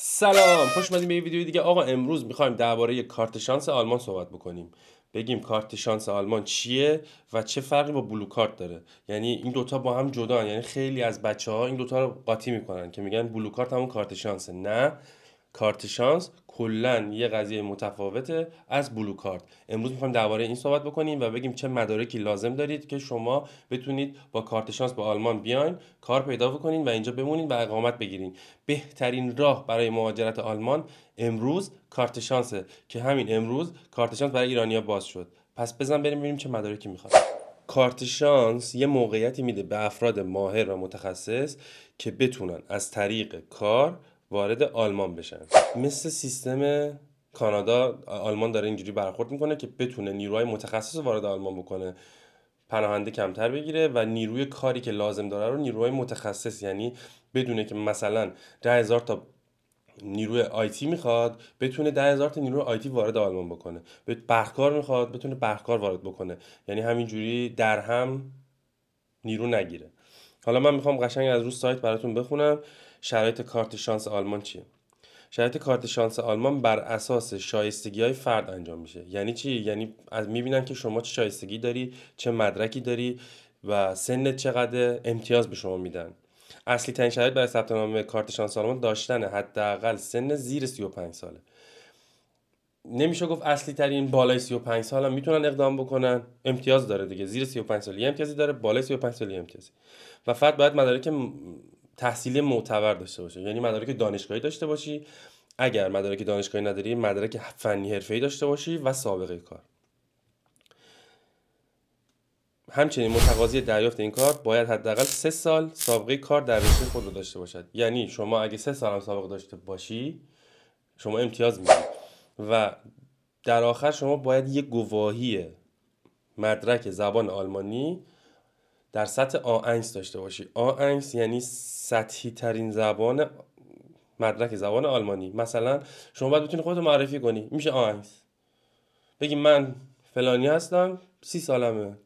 سلام خوش اومدیم به یه ویدیو دیگه آقا امروز میخوایم درباره کارت شانس آلمان صحبت بکنیم بگیم کارت شانس آلمان چیه و چه فرقی با بلو کارت داره یعنی این دوتا با هم جدا یعنی خیلی از بچه ها این دوتا رو قاطی میکنن که میگن بلو کارت همون کارت شانسه نه کارت شانس کلا یه قضیه متفاوته از بلو کارت امروز میخوایم درباره این صحبت بکنیم و بگیم چه مدارکی لازم دارید که شما بتونید با کارت شانس به آلمان بیاین کار پیدا بکنین و اینجا بمونین و اقامت بگیرین بهترین راه برای مهاجرت آلمان امروز کارت شانسه که همین امروز کارت شانس برای ایرانیا باز شد پس بزن بریم ببینیم چه مدارکی میخواد کارت شانس یه موقعیتی میده به افراد ماهر و متخصص که بتونن از طریق کار وارد آلمان بشن مثل سیستم کانادا آلمان داره اینجوری برخورد میکنه که بتونه نیروهای متخصص وارد آلمان بکنه پناهنده کمتر بگیره و نیروی کاری که لازم داره رو نیروهای متخصص یعنی بدونه که مثلا ده هزار تا نیروی آیتی میخواد بتونه ده هزار تا نیروی آیتی وارد آلمان بکنه بهکار میخواد بتونه کار وارد بکنه یعنی همینجوری در هم نیرو نگیره حالا من میخوام قشنگ از رو سایت براتون بخونم شرایط کارت شانس آلمان چیه شرایط کارت شانس آلمان بر اساس شایستگی های فرد انجام میشه یعنی چی یعنی از میبینن که شما چه شایستگی داری چه مدرکی داری و سنت چقدر امتیاز به شما میدن اصلی ترین شرایط برای ثبت نام کارت شانس آلمان داشتن حداقل سن زیر 35 ساله نمیشه گفت اصلی ترین بالای 35 سال هم میتونن اقدام بکنن امتیاز داره دیگه زیر 35 سال امتیازی داره بالای 35 سال یه کسی. و فقط باید مدارک تحصیل معتبر داشته باشه یعنی مدارک دانشگاهی داشته باشی اگر مدارک دانشگاهی نداری مدرک فنی حرفه‌ای داشته باشی و سابقه کار همچنین متقاضی دریافت این کار باید حداقل سه سال سابقه کار در رشته خود رو داشته باشد یعنی شما اگه سه سال هم سابقه داشته باشی شما امتیاز میدید و در آخر شما باید یک گواهی مدرک زبان آلمانی در سطح آنگس داشته باشی آنگس یعنی سطحی ترین زبان مدرک زبان آلمانی مثلا شما باید بتونی خودتو معرفی کنی میشه آنگس بگی من فلانی هستم سی سالمه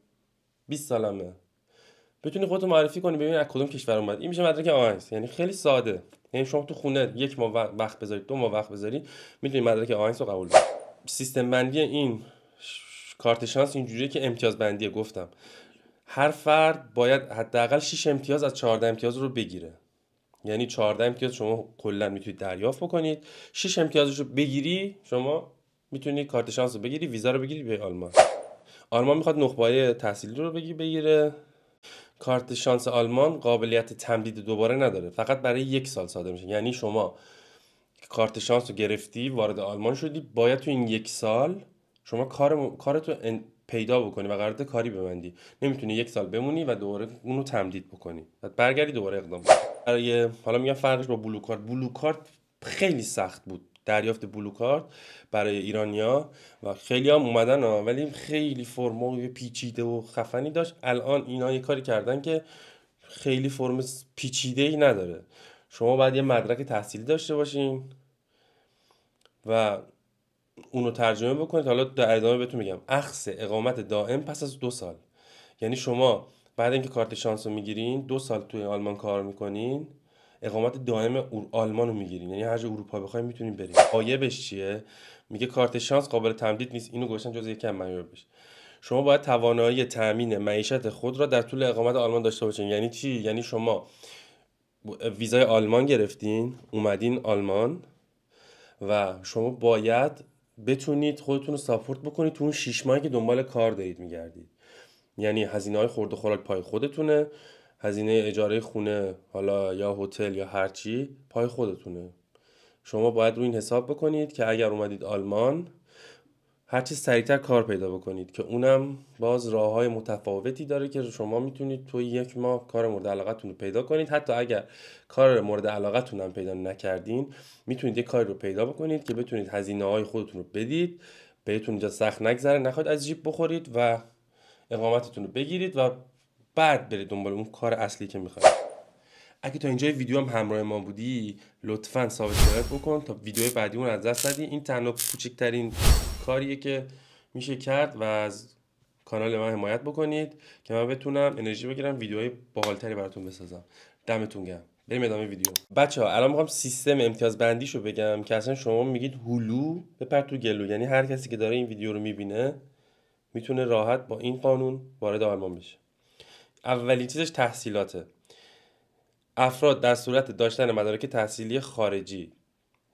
20 سالمه بتونی خودتو معرفی کنی ببین از کدوم کشور اومد این میشه مدرک آنگس یعنی خیلی ساده یعنی شما تو خونه یک ماه وقت بذارید دو ماه وقت بذاری میتونی مدرک آنگس رو قبول سیستم بندی این کارت شانس اینجوریه که امتیاز بندیه گفتم هر فرد باید حداقل 6 امتیاز از 14 امتیاز رو بگیره یعنی 14 امتیاز شما کلا میتونید دریافت بکنید 6 امتیازش رو بگیری شما میتونید کارت شانس رو بگیری ویزا رو بگیری به آلمان آلمان میخواد نخبه تحصیلی رو بگی بگیره کارت شانس آلمان قابلیت تمدید دوباره نداره فقط برای یک سال ساده میشه یعنی شما کارت شانس رو گرفتی وارد آلمان شدی باید تو این یک سال شما کار کارتو ان... پیدا بکنی و قرارداد کاری ببندی نمیتونی یک سال بمونی و دوباره اونو تمدید بکنی و برگردی دوباره اقدام برای حالا میگم فرقش با بلو کارت بلو کارت خیلی سخت بود دریافت بلو کارت برای ایرانیا و خیلی هم اومدن ولی خیلی فرم پیچیده و خفنی داشت الان اینا یه کاری کردن که خیلی فرم پیچیده ای نداره شما باید یه مدرک تحصیلی داشته باشین و اونو ترجمه بکنید حالا در ادامه بهتون میگم اخص اقامت دائم پس از دو سال یعنی شما بعد اینکه کارت شانس رو میگیرین دو سال توی آلمان کار میکنین اقامت دائم آلمان رو میگیرین یعنی هر جا اروپا بخواید میتونین برین قایبش چیه میگه کارت شانس قابل تمدید نیست اینو گوشن جز یکم بشه شما باید توانایی تامین معیشت خود را در طول اقامت آلمان داشته باشین یعنی چی یعنی شما ویزای آلمان گرفتین اومدین آلمان و شما باید بتونید خودتون رو ساپورت بکنید تو اون شیش ماهی که دنبال کار دارید میگردید یعنی هزینه های خورد و خوراک پای خودتونه هزینه اجاره خونه حالا یا هتل یا هرچی پای خودتونه شما باید روی این حساب بکنید که اگر اومدید آلمان هرچی سریعتر کار پیدا بکنید که اونم باز راه های متفاوتی داره که شما میتونید تو یک ماه کار مورد علاقتون رو پیدا کنید حتی اگر کار مورد علاقتون هم پیدا نکردین میتونید یک کاری رو پیدا بکنید که بتونید هزینه های خودتون رو بدید بهتون اینجا سخت نگذره نخواید از جیب بخورید و اقامتتون رو بگیرید و بعد برید دنبال اون کار اصلی که میخواید اگه تا اینجا ویدیو همراه ما بودی لطفا سابسکرایب بکن تا ویدیو بعدی از دست ندی این تنها کوچکترین کاریه که میشه کرد و از کانال من حمایت بکنید که من بتونم انرژی بگیرم ویدیوهای باحالتری براتون بسازم دمتون گرم بریم ادامه ویدیو بچه ها الان میخوام سیستم امتیاز بندیشو بگم که اصلا شما میگید هلو بپر تو گلو یعنی هر کسی که داره این ویدیو رو میبینه میتونه راحت با این قانون وارد آلمان بشه اولین چیزش تحصیلاته افراد در صورت داشتن مدارک تحصیلی خارجی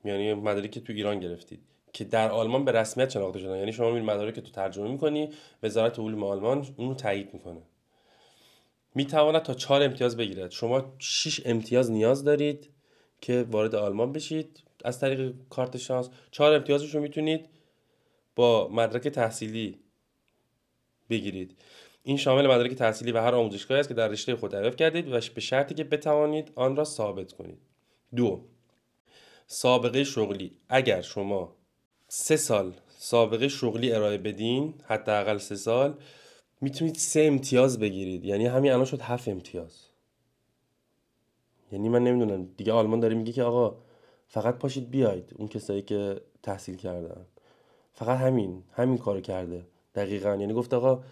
یعنی مدارکی که تو ایران گرفتید که در آلمان به رسمیت شناخته شدن یعنی شما میرید مدارک که تو ترجمه میکنی وزارت علوم آلمان اونو تایید میکنه میتواند تا چهار امتیاز بگیرد شما 6 امتیاز نیاز دارید که وارد آلمان بشید از طریق کارت شانس چهار امتیازش رو میتونید با مدرک تحصیلی بگیرید این شامل مدرک تحصیلی و هر آموزشگاهی است که در رشته خود دریافت کردید و به شرطی که بتوانید آن را ثابت کنید دو سابقه شغلی اگر شما سه سال سابقه شغلی ارائه بدین حداقل سه سال میتونید سه امتیاز بگیرید یعنی همین الان شد هفت امتیاز یعنی من نمیدونم دیگه آلمان داره میگه که آقا فقط پاشید بیاید اون کسایی که تحصیل کردن فقط همین همین کارو کرده دقیقا یعنی گفت آقا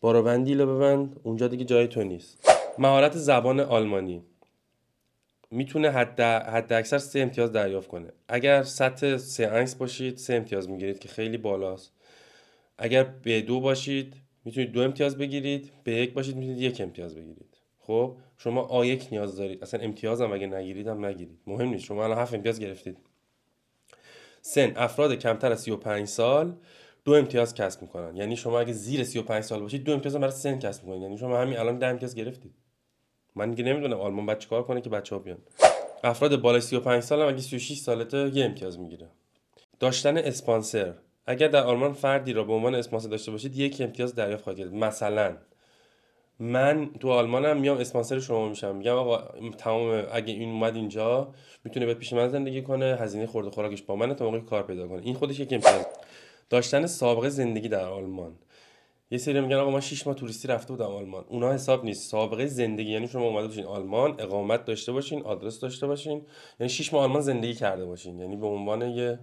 بارابندی لو ببند اونجا دیگه جای تو نیست مهارت زبان آلمانی میتونه حد, حد اکثر سه امتیاز دریافت کنه اگر سطح سه انکس باشید سه امتیاز میگیرید که خیلی بالاست اگر به دو باشید میتونید دو امتیاز بگیرید به یک باشید میتونید یک امتیاز بگیرید خب شما آ نیاز دارید اصلا امتیاز هم اگه نگیرید هم نگیرید مهم نیست شما الان هفت امتیاز گرفتید سن افراد کمتر از 35 سال دو امتیاز کسب میکنن یعنی شما اگه زیر 35 سال باشید دو امتیاز برای سن کسب میکنید یعنی شما همین الان ده امتیاز گرفتید من دیگه نمیدونم آلمان بچه چیکار کنه که بچه ها بیان افراد بالای 35 سال هم اگه 36 سالته یه امتیاز میگیره داشتن اسپانسر اگر در آلمان فردی را به عنوان اسپانسر داشته باشید یک امتیاز دریافت خواهید کرد مثلا من تو آلمانم میام اسپانسر شما میشم میگم آقا تمام اگه این اومد اینجا میتونه به پیش من زندگی کنه هزینه خورده خوراکش با من تا موقعی کار پیدا کنه این خودش یک امتیاز داشتن سابقه زندگی در آلمان یه سری میگن آقا من 6 ماه توریستی رفته بودم آلمان اونها حساب نیست سابقه زندگی یعنی شما اومده باشین آلمان اقامت داشته باشین آدرس داشته باشین یعنی 6 ماه آلمان زندگی کرده باشین یعنی به عنوان یه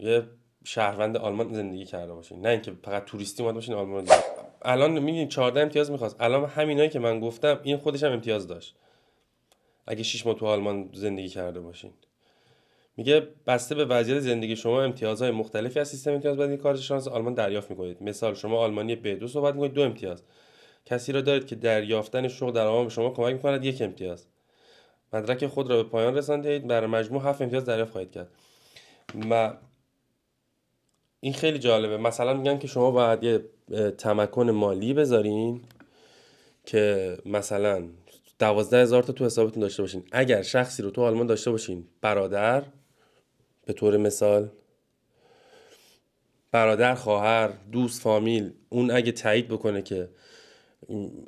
یه شهروند آلمان زندگی کرده باشین نه اینکه فقط توریستی اومده باشین آلمان زندگی. الان میگیم 14 امتیاز میخواست الان همینایی که من گفتم این خودش هم امتیاز داشت اگه 6 ماه تو آلمان زندگی کرده باشین میگه بسته به وضعیت زندگی شما امتیازهای مختلفی از سیستم امتیاز بدهی کارت شانس آلمان دریافت میکنید مثال شما آلمانی به 2 صحبت میکنید دو امتیاز کسی را دارید که دریافتن شغل در آلمان به شما کمک میکند یک امتیاز مدرک خود را به پایان رساندید بر مجموع هفت امتیاز دریافت خواهید کرد و این خیلی جالبه مثلا میگن که شما باید یه تمکن مالی بذارین که مثلا دوازده هزار تا تو حسابتون داشته باشین اگر شخصی رو تو آلمان داشته باشین برادر به طور مثال برادر خواهر دوست فامیل اون اگه تایید بکنه که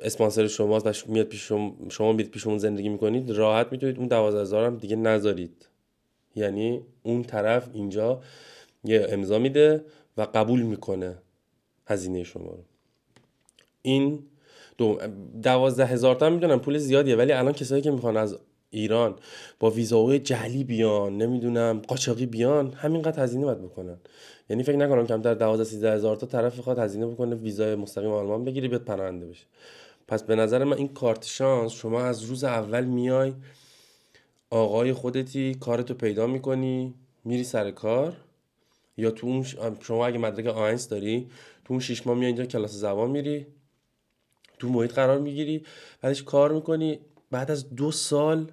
اسپانسر شماست و میاد پیش شما, شما میاد پیش اون زندگی میکنید راحت میتونید اون دوازده هزار هم دیگه نذارید یعنی اون طرف اینجا یه امضا میده و قبول میکنه هزینه شما رو این دو، دوازده هزار تا میدونم پول زیادیه ولی الان کسایی که میخوان از ایران با ویزاهای جلی بیان نمیدونم قاچاقی بیان همینقدر هزینه باید بکنن یعنی فکر نکنم کمتر 12 13 هزار تا طرف بخواد هزینه بکنه ویزای مستقیم آلمان بگیری بیاد پناهنده بشه پس به نظر من این کارت شانس شما از روز اول میای آقای خودتی کارتو پیدا میکنی میری سر کار یا تو شما اگه مدرک آینس داری تو اون شیش ماه میای اینجا کلاس زبان میری تو محیط قرار میگیری بعدش کار میکنی بعد از دو سال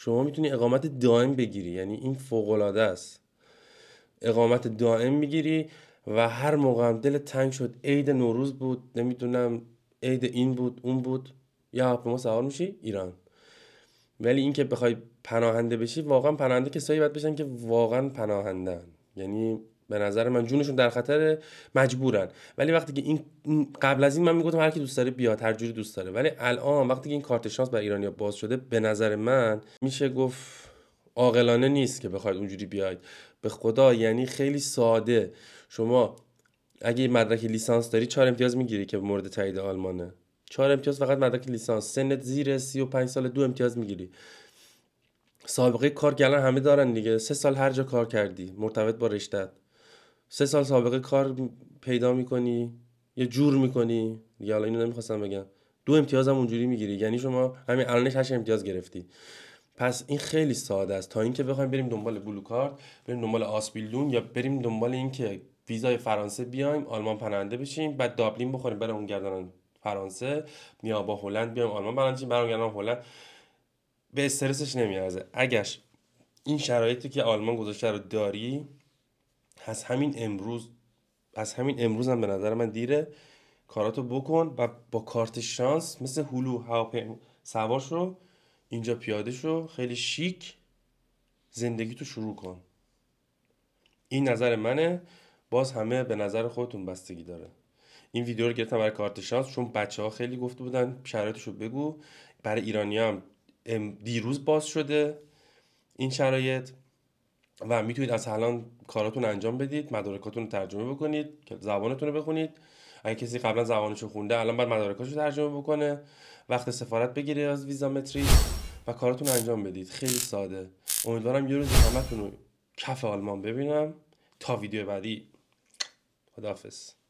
شما میتونی اقامت دائم بگیری یعنی این فوق است اقامت دائم میگیری و هر موقع دل تنگ شد عید نوروز بود نمیدونم عید این بود اون بود یا ما سوار میشی ایران ولی اینکه بخوای پناهنده بشی واقعا پناهنده کسایی باید بشن که واقعا پناهندن یعنی به نظر من جونشون در خطر مجبورن ولی وقتی که این قبل از این من میگفتم هر کی دوست داره بیاد هر دوست داره ولی الان وقتی که این کارت شانس برای ایرانیا باز شده به نظر من میشه گفت عاقلانه نیست که بخواید اونجوری بیاید به خدا یعنی خیلی ساده شما اگه مدرک لیسانس داری چهار امتیاز میگیری که مورد تایید آلمانه چهار امتیاز فقط مدرک لیسانس سنت زیر 35 سال دو امتیاز میگیری سابقه کار گلن همه دارن دیگه سه سال هر جا کار کردی مرتبط با رشتت سه سال سابقه کار پیدا میکنی یه جور میکنی دیگه حالا اینو نمیخواستم بگم دو امتیاز هم اونجوری میگیری یعنی شما همین الانش هشت امتیاز گرفتی پس این خیلی ساده است تا اینکه بخوایم بریم دنبال بلو کارت بریم دنبال آسپیلون یا بریم دنبال اینکه ویزای فرانسه بیایم آلمان پناهنده بشیم بعد دابلین بخوریم برای اون فرانسه یا با هلند بیایم آلمان پناهنده برای اون هلند به استرسش نمیارزه اگر این شرایطی که آلمان گذاشته رو داری از همین امروز از همین امروز هم به نظر من دیره کاراتو بکن و با کارت شانس مثل هلو هواپیما سوار رو اینجا پیاده شو خیلی شیک زندگی تو شروع کن این نظر منه باز همه به نظر خودتون بستگی داره این ویدیو رو گرفتم برای کارت شانس چون بچه ها خیلی گفته بودن شرایطشو بگو برای ایرانی هم دیروز باز شده این شرایط و میتونید از الان کاراتون انجام بدید مدارکاتون رو ترجمه بکنید زبانتون رو بخونید اگه کسی قبلا رو خونده الان مدارکاش رو ترجمه بکنه وقت سفارت بگیره از ویزا متری و کاراتون انجام بدید خیلی ساده امیدوارم یه روز همتون رو کف آلمان ببینم تا ویدیو بعدی خداحافظ